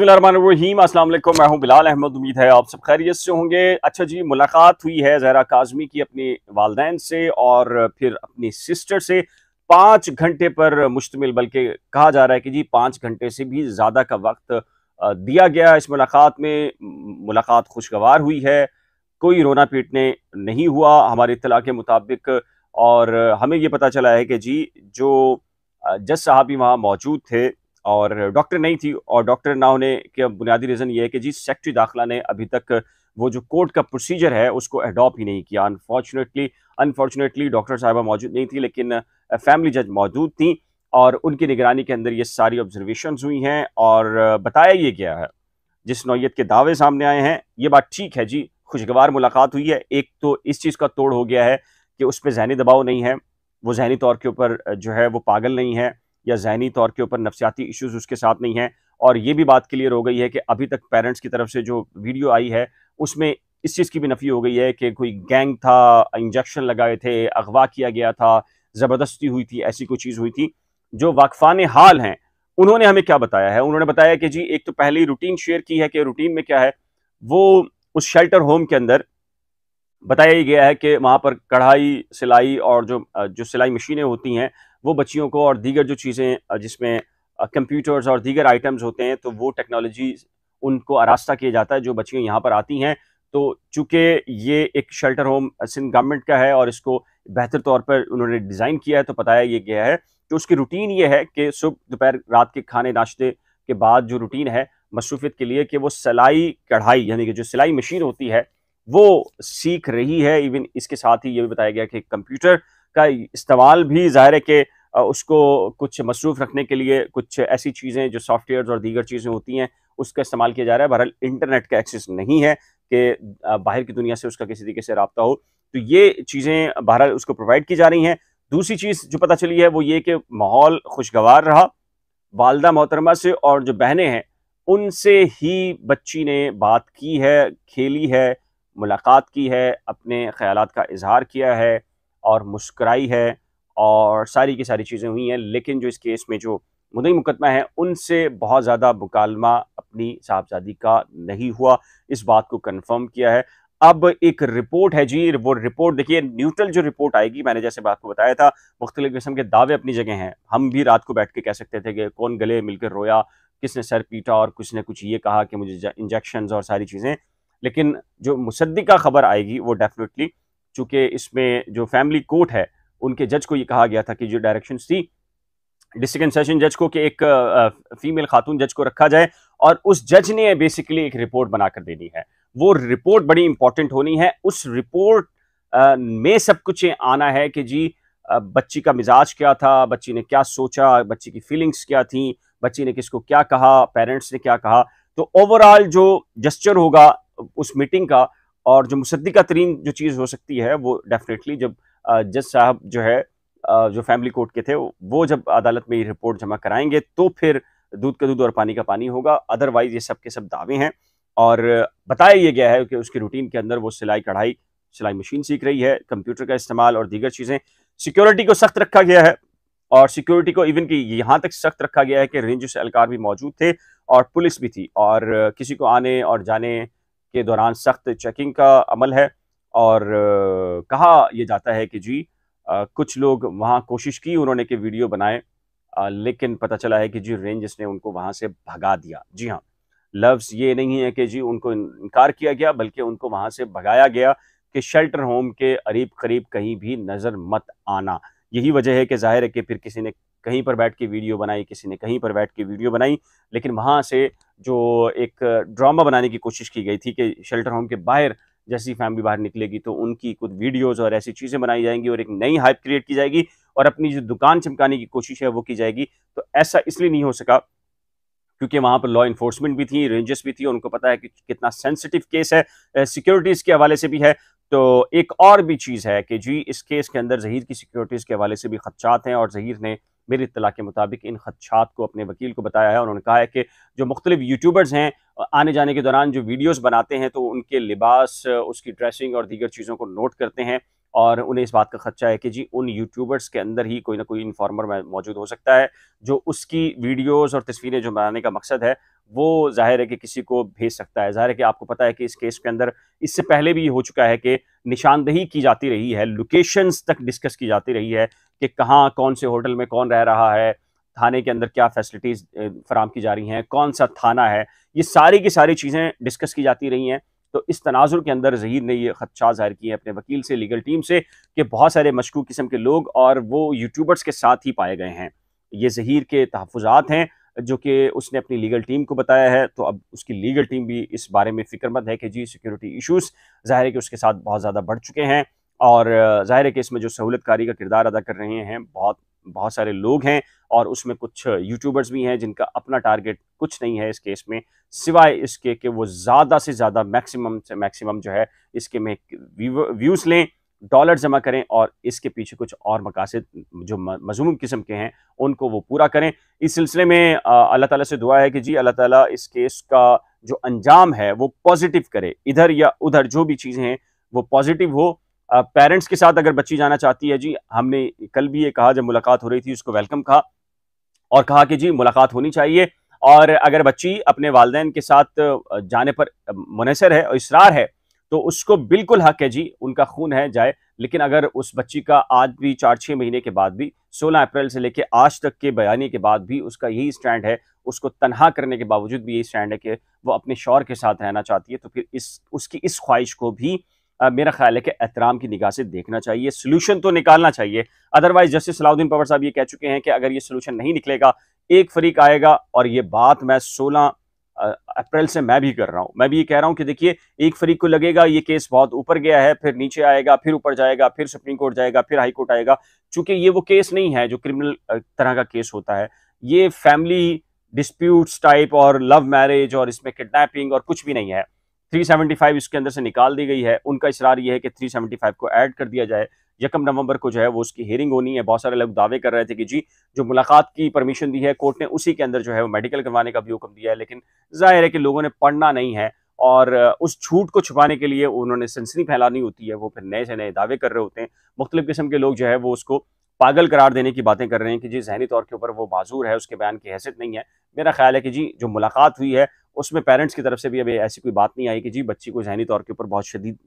बसमीम अस्सलाम वालेकुम मैं हूं बिलाल अहमद उम्मीद है आप सब खैरियत से होंगे अच्छा जी मुलाकात हुई है जहरा काजमी की अपने वालदेन से और फिर अपनी सिस्टर से पाँच घंटे पर मुश्तमिल बल्कि कहा जा रहा है कि जी पाँच घंटे से भी ज़्यादा का वक्त दिया गया इस मुलाकात में मुलाकात खुशगवार हुई है कोई रोना पीटने नहीं हुआ हमारे इतला के मुताबिक और हमें ये पता चला है कि जी जो जज साहब भी वहाँ मौजूद थे और डॉक्टर नहीं थी और डॉक्टर ना होने का बुनियादी रीज़न ये है कि जी सेक्रेटरी दाखिला ने अभी तक वो जो कोर्ट का प्रोसीजर है उसको एडॉप्ट ही नहीं किया अनफॉर्चुनेटली अनफॉर्चुनेटली डॉक्टर साहबा मौजूद नहीं थी लेकिन फैमिली जज मौजूद थी और उनकी निगरानी के अंदर ये सारी ऑब्जर्वेशन हुई हैं और बताया ये गया है जिस नौीयत के दावे सामने आए हैं ये बात ठीक है जी खुशगवार मुलाकात हुई है एक तो इस चीज़ का तोड़ हो गया है कि उस पर जहनी दबाव नहीं है वो जहनी तौर के ऊपर जो है वो पागल नहीं है या जहनी तौर के ऊपर नफसियाती इशूज उसके साथ नहीं हैं और ये भी बात क्लियर हो गई है कि अभी तक पेरेंट्स की तरफ से जो वीडियो आई है उसमें इस चीज़ की भी नफ़ी हो गई है कि कोई गैंग था इंजेक्शन लगाए थे अगवा किया गया था ज़बरदस्ती हुई थी ऐसी कोई चीज़ हुई थी जो वाकफान हाल हैं उन्होंने हमें क्या बताया है उन्होंने बताया कि जी एक तो पहले ही रूटीन शेयर की है कि रूटीन में क्या है वो उस शेल्टर होम के अंदर बताया ही गया है कि वहाँ पर कढ़ाई सिलाई और जो जो सिलाई मशीनें होती हैं वो बच्चियों को और दीगर जो चीज़ें जिसमें कंप्यूटर्स और दीगर आइटम्स होते हैं तो वो टेक्नोलॉजी उनको आरास्ता किया जाता है जो बच्चियाँ यहाँ पर आती हैं तो चूँकि ये एक शेल्टर होम सिंध गवर्नमेंट का है और इसको बेहतर तौर पर उन्होंने डिज़ाइन किया है तो बताया ये गया है तो उसकी रूटीन ये है कि सुबह दोपहर रात के खाने नाश्ते के बाद जो रूटीन है मसरूफियत के लिए कि वो सिलाई कढ़ाई यानी कि जो सिलाई मशीन होती है वो सीख रही है इवन इसके साथ ही ये भी बताया गया कि कंप्यूटर का इस्तेमाल भी ज़ाहिर है कि उसको कुछ मसरूफ़ रखने के लिए कुछ ऐसी चीज़ें जो सॉफ्टवेयर और दीगर चीज़ें होती हैं उसका इस्तेमाल किया जा रहा है बहरहाल इंटरनेट का एक्सेस नहीं है कि बाहर की दुनिया से उसका किसी तरीके से रबता हो तो ये चीज़ें बहरहाल उसको प्रोवाइड की जा रही हैं दूसरी चीज़ जो पता चली है वो ये कि माहौल खुशगवार रहा वालदा मोहतरमा से और जो बहनें हैं उनसे ही बच्ची ने बात की है खेली है मुलाकात की है अपने ख्याल का इजहार किया है और मुस्कराई है और सारी की सारी चीज़ें हुई हैं लेकिन जो इस केस में जो मुदई मुकदमा है उनसे बहुत ज़्यादा मुकालमा अपनी साहबजादी का नहीं हुआ इस बात को कन्फर्म किया है अब एक रिपोर्ट है जी वो रिपोर्ट देखिए न्यूट्रल जो रिपोर्ट आएगी मैंने जैसे बात को बताया था मुख्तलि किस्म के दावे अपनी जगह हैं हम भी रात को बैठ के कह सकते थे कि कौन गले मिलकर रोया किसने सर पीटा और किसने कुछ ये कहा कि मुझे इंजेक्शन और सारी चीज़ें लेकिन जो मुसद्दी का खबर आएगी वो डेफिनेटली चूंकि इसमें जो फैमिली कोर्ट है उनके जज को ये कहा गया था कि जो डायरेक्शन थी डिस्ट्रिक्ट एंड सेशन जज को कि एक फीमेल खातून जज को रखा जाए और उस जज ने बेसिकली एक रिपोर्ट बनाकर देनी है वो रिपोर्ट बड़ी इंपॉर्टेंट होनी है उस रिपोर्ट में सब कुछ आना है कि जी बच्ची का मिजाज क्या था बच्ची ने क्या सोचा बच्ची की फीलिंग्स क्या थी बच्ची ने किसको क्या कहा पेरेंट्स ने क्या कहा तो ओवरऑल जो जस्चर होगा उस मीटिंग का और जो मुसद्दी तरीन जो चीज़ हो सकती है वो डेफिनेटली जब जज साहब जो है जो फैमिली कोर्ट के थे वो जब अदालत में ये रिपोर्ट जमा कराएंगे तो फिर दूध का दूध और पानी का पानी होगा अदरवाइज़ ये सब के सब दावे हैं और बताया ये गया है कि उसकी रूटीन के अंदर वो सिलाई कढ़ाई सिलाई मशीन सीख रही है कंप्यूटर का इस्तेमाल और दीगर चीज़ें सिक्योरिटी को सख्त रखा गया है और सिक्योरिटी को इवन कि यहाँ तक सख्त रखा गया है कि रेंज से भी मौजूद थे और पुलिस भी थी और किसी को आने और जाने के दौरान सख्त चेकिंग का अमल है और कहा यह जाता है कि जी आ, कुछ लोग वहाँ कोशिश की उन्होंने कि वीडियो बनाए लेकिन पता चला है कि जी रेंजर्स ने उनको वहाँ से भगा दिया जी हाँ लफ्ज़ ये नहीं है कि जी उनको इनकार किया गया बल्कि उनको वहाँ से भगाया गया कि शेल्टर होम के करीब करीब कहीं भी नज़र मत आना यही वजह है कि जाहिर है कि फिर किसी ने कहीं पर बैठ के वीडियो बनाई किसी ने कहीं पर बैठ के वीडियो बनाई लेकिन वहाँ से जो एक ड्रामा बनाने की कोशिश की गई थी कि शेल्टर होम के बाहर जैसी फैमिली बाहर निकलेगी तो उनकी कुछ वीडियोज़ और ऐसी चीज़ें बनाई जाएंगी और एक नई हाइप क्रिएट की जाएगी और अपनी जो दुकान चमकाने की कोशिश है वो की जाएगी तो ऐसा इसलिए नहीं हो सका क्योंकि वहाँ पर लॉ इन्फोर्समेंट भी थी रेंजर्स भी थी उनको पता है कि कितना सेंसिटिव केस है सिक्योरिटीज़ के हवाले से भी है तो एक और भी चीज़ है कि जी इस केस के अंदर जहीर की सिक्योरिटीज़ के हवाले से भी खदशात हैं और जहीर ने मेरी इतला के मुताबिक इन खदशात को अपने वकील को बताया है उन्होंने कहा है कि जो मुख्तलिफ यूट्यूबर्स हैं आने जाने के दौरान जो वीडियोज बनाते हैं तो उनके लिबास उसकी ड्रेसिंग और दीगर चीज़ों को नोट करते हैं और उन्हें इस बात का खदशा है कि जी उन यूट्यूबर्स के अंदर ही कोई ना कोई इन्फॉर्मर मौजूद हो सकता है जो उसकी वीडियोस और तस्वीरें जो बनाने का मकसद है वो जाहिर है कि किसी को भेज सकता है जाहिर है कि आपको पता है कि इस केस के अंदर इससे पहले भी हो चुका है कि निशानदेही की जाती रही है लोकेशंस तक डिस्कस की जाती रही है कि कहाँ कौन से होटल में कौन रह रहा है थाने के अंदर क्या फैसिलिटीज़ फराम की जा रही हैं कौन सा थाना है ये सारी की सारी चीज़ें डिस्कस की जाती रही हैं तो इस तनाजुर के अंदर जहीर ने ये खदशा जाहिर किए अपने वकील से लीगल टीम से कि बहुत सारे मशकूक किस्म के लोग और वो यूट्यूबर्स के साथ ही पाए गए हैं ये जहीर के तहफात हैं जो कि उसने अपनी लीगल टीम को बताया है तो अब उसकी लीगल टीम भी इस बारे में फिक्रमंद है कि जी सिक्योरिटी इशूज़ ज़ाहिर है कि उसके साथ बहुत ज़्यादा बढ़ चुके हैं और ज़ाहिर है कि इसमें जो सहूलतकारी का किरदार अदा कर रहे हैं बहुत बहुत सारे लोग हैं और उसमें कुछ यूट्यूबर्स भी हैं जिनका अपना टारगेट कुछ नहीं है इस केस में सिवाय इसके कि वो ज़्यादा से ज़्यादा मैक्सिमम से मैक्सिमम जो है इसके में व्यूज़ लें डॉलर जमा करें और इसके पीछे कुछ और मकासद जो मजमूम किस्म के हैं उनको वो पूरा करें इस सिलसिले में अल्लाह ताला से दुआ है कि जी अल्लाह ताला इस केस का जो अंजाम है वो पॉजिटिव करे इधर या उधर जो भी चीज़ें हैं वो पॉजिटिव हो पेरेंट्स के साथ अगर बच्ची जाना चाहती है जी हमने कल भी ये कहा जब मुलाकात हो रही थी उसको वेलकम कहा और कहा कि जी मुलाकात होनी चाहिए और अगर बच्ची अपने वालदे के साथ जाने पर मुनसर है और इसरार है तो उसको बिल्कुल हक है जी उनका खून है जाए लेकिन अगर उस बच्ची का आज भी चार छः महीने के बाद भी 16 अप्रैल से लेकर आज तक के बयानी के बाद भी उसका यही स्टैंड है उसको तनहा करने के बावजूद भी यही स्टैंड है कि वो अपने शौर के साथ रहना चाहती है तो फिर इस उसकी इस ख्वाहिश को भी मेरा ख्याल है कि एहतराम की निगाह से देखना चाहिए सोल्यूशन तो निकालना चाहिए अदरवाइज जस्टिस सलाउद्दीन पवर साहब ये कह चुके हैं कि अगर ये सोल्यूशन नहीं निकलेगा एक फरीक आएगा और ये बात मैं सोलह अप्रैल से मैं भी कर रहा हूँ मैं भी ये कह रहा हूँ कि देखिए एक फरीक को लगेगा ये केस बहुत ऊपर गया है फिर नीचे आएगा फिर ऊपर जाएगा फिर सुप्रीम कोर्ट जाएगा फिर हाई कोर्ट आएगा चूंकि ये वो केस नहीं है जो क्रिमिनल तरह का केस होता है ये फैमिली डिस्प्यूट्स टाइप और लव मैरिज और इसमें किडनैपिंग और कुछ भी नहीं है 375 इसके अंदर से निकाल दी गई है उनका इशरार यह है कि 375 को ऐड कर दिया जाए यकम नवंबर को जो है वो उसकी हेयरिंग होनी है बहुत सारे लोग दावे कर रहे थे कि जी जो मुलाकात की परमिशन दी है कोर्ट ने उसी के अंदर जो है वो मेडिकल करवाने का भी हुक्म दिया है लेकिन जाहिर है कि लोगों ने पढ़ना नहीं है और उस छूट को छुपाने के लिए उन्होंने सनसनी फैलानी होती है वो फिर नए से नए दावे कर रहे होते हैं मुख्तलिफ़ किस्म के लोग जो है वो उसको पागल करार देने की बातें कर रहे हैं कि जी जहनी तौर के ऊपर वो बाजूर है उसके बयान की हैसियत नहीं है मेरा ख्याल है कि जी जो मुलाकात हुई है उसमें पेरेंट्स की तरफ से भी अभी ऐसी कोई बात नहीं आई कि जी बच्ची को जहनी तौर के ऊपर बहुत शदीद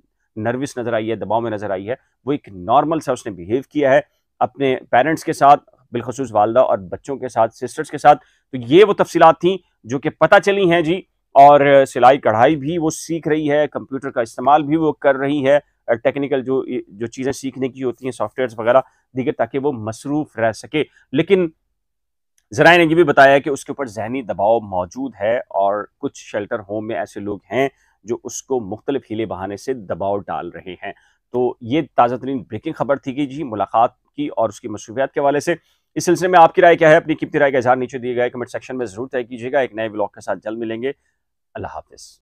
नर्वस नज़र आई है दबाव में नज़र आई है वो एक नॉर्मल सा उसने बिहेव किया है अपने पेरेंट्स के साथ बिलखसूस वालदा और बच्चों के साथ सिस्टर्स के साथ तो ये वो तफसीत थी जो कि पता चली हैं जी और सिलाई कढ़ाई भी वो सीख रही है कंप्यूटर का इस्तेमाल भी वो कर रही है टेक्निकल जो जो चीज़ें सीखने की होती हैं सॉफ्टवेयर्स वगैरह दीगर ताकि वो मसरूफ़ रह सके लेकिन जरा ने यह भी बताया कि उसके ऊपर जहनी दबाव मौजूद है और कुछ शेल्टर होम में ऐसे लोग हैं जो उसको मुख्तलिफ हीले बहाने से दबाव डाल रहे हैं तो ये ताज़ा तरीन ब्रेकिंग खबर थी कि जी मुलाकात की और उसकी मसरूफियात के हवाले से इस सिलसिले में आपकी राय क्या है अपनी कीमती राय का इजहार नीचे दिए गए कमेंट सेक्शन में जरूर तय कीजिएगा एक नए ब्लॉग के साथ जल्द मिलेंगे अल्लाह हाफिज़